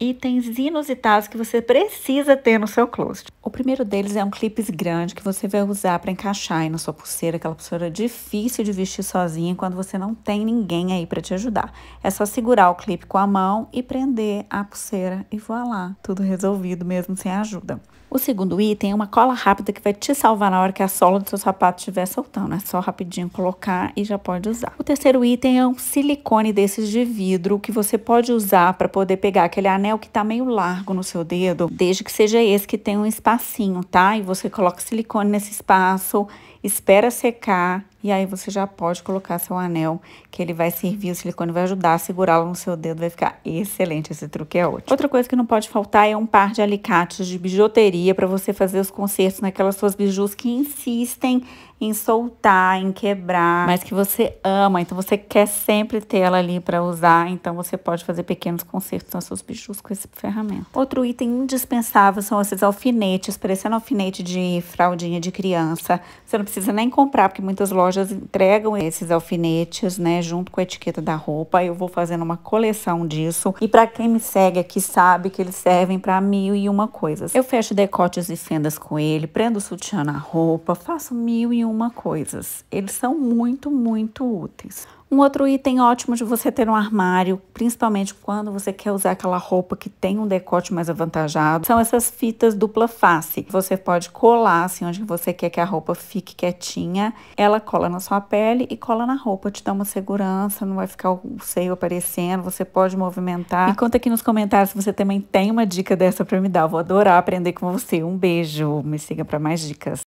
itens inusitados que você precisa ter no seu closet. O primeiro deles é um clipes grande que você vai usar para encaixar aí na sua pulseira, aquela pulseira difícil de vestir sozinha quando você não tem ninguém aí para te ajudar. É só segurar o clipe com a mão e prender a pulseira e voilá, tudo resolvido mesmo sem ajuda. O segundo item é uma cola rápida que vai te salvar na hora que a sola do seu sapato estiver soltando. É só rapidinho colocar e já pode usar. O terceiro item é um silicone desses de vidro que você pode usar para poder pegar aquele anel anel né, que tá meio largo no seu dedo, desde que seja esse que tem um espacinho, tá? E você coloca silicone nesse espaço, espera secar e aí você já pode colocar seu anel, que ele vai servir, o silicone vai ajudar a segurá-lo no seu dedo, vai ficar excelente, esse truque é ótimo. Outra coisa que não pode faltar é um par de alicates de bijuteria para você fazer os concertos naquelas suas bijus que insistem em soltar, em quebrar, mas que você ama, então você quer sempre ter ela ali para usar, então você pode fazer pequenos consertos nos seus bichos com essa ferramenta. Outro item indispensável são esses alfinetes, parecendo alfinete de fraldinha de criança. Você não precisa nem comprar, porque muitas lojas entregam esses alfinetes, né, junto com a etiqueta da roupa. Eu vou fazendo uma coleção disso. E para quem me segue aqui sabe que eles servem para mil e uma coisas. Eu fecho decotes e fendas com ele, prendo o sutiã na roupa, faço mil e uma uma coisas. Eles são muito, muito úteis. Um outro item ótimo de você ter um armário, principalmente quando você quer usar aquela roupa que tem um decote mais avantajado, são essas fitas dupla face. Você pode colar assim onde você quer que a roupa fique quietinha. Ela cola na sua pele e cola na roupa, te dá uma segurança, não vai ficar o seio aparecendo, você pode movimentar. Me conta aqui nos comentários se você também tem uma dica dessa para me dar. Eu vou adorar aprender com você. Um beijo, me siga para mais dicas.